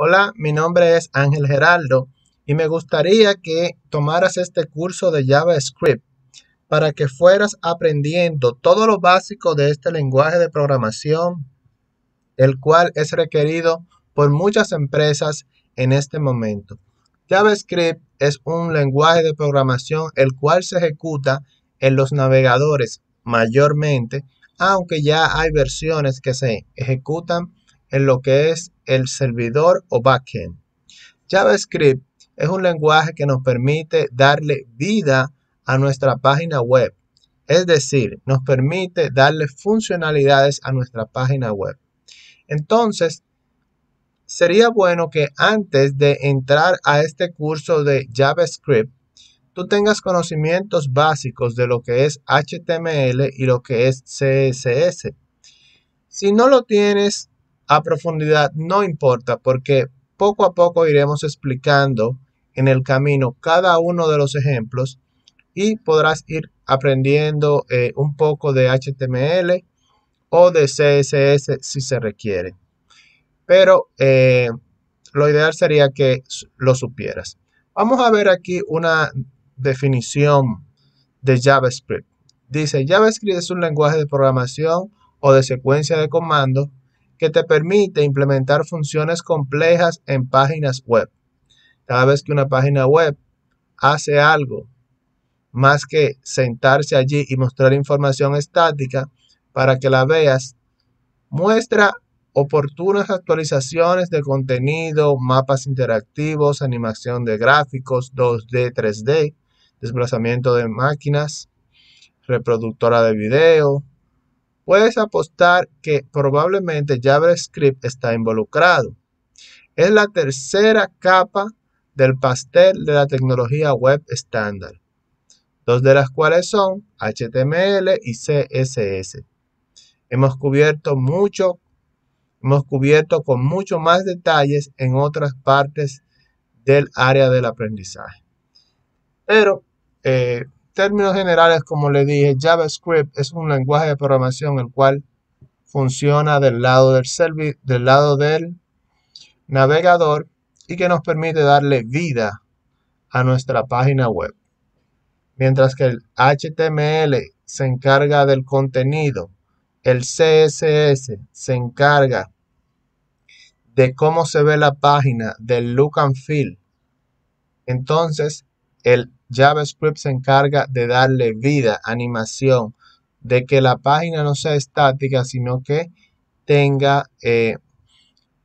Hola, mi nombre es Ángel Geraldo y me gustaría que tomaras este curso de JavaScript para que fueras aprendiendo todo lo básico de este lenguaje de programación, el cual es requerido por muchas empresas en este momento. JavaScript es un lenguaje de programación el cual se ejecuta en los navegadores mayormente, aunque ya hay versiones que se ejecutan en lo que es el servidor o backend. JavaScript es un lenguaje que nos permite darle vida a nuestra página web, es decir, nos permite darle funcionalidades a nuestra página web. Entonces, sería bueno que antes de entrar a este curso de JavaScript, tú tengas conocimientos básicos de lo que es HTML y lo que es CSS. Si no lo tienes, a profundidad no importa porque poco a poco iremos explicando en el camino cada uno de los ejemplos y podrás ir aprendiendo eh, un poco de HTML o de CSS si se requiere. Pero eh, lo ideal sería que lo supieras. Vamos a ver aquí una definición de JavaScript. Dice, JavaScript es un lenguaje de programación o de secuencia de comandos que te permite implementar funciones complejas en páginas web. Cada vez que una página web hace algo más que sentarse allí y mostrar información estática para que la veas, muestra oportunas actualizaciones de contenido, mapas interactivos, animación de gráficos 2D, 3D, desplazamiento de máquinas, reproductora de video, puedes apostar que probablemente JavaScript está involucrado. Es la tercera capa del pastel de la tecnología web estándar, dos de las cuales son HTML y CSS. Hemos cubierto mucho, hemos cubierto con mucho más detalles en otras partes del área del aprendizaje. Pero eh, términos generales, como le dije, JavaScript es un lenguaje de programación el cual funciona del lado del, del, lado del navegador y que nos permite darle vida a nuestra página web. Mientras que el HTML se encarga del contenido, el CSS se encarga de cómo se ve la página, del look and feel. Entonces, el JavaScript se encarga de darle vida, animación, de que la página no sea estática, sino que tenga eh,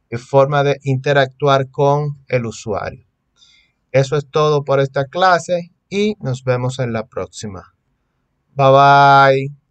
eh, forma de interactuar con el usuario. Eso es todo por esta clase y nos vemos en la próxima. Bye bye.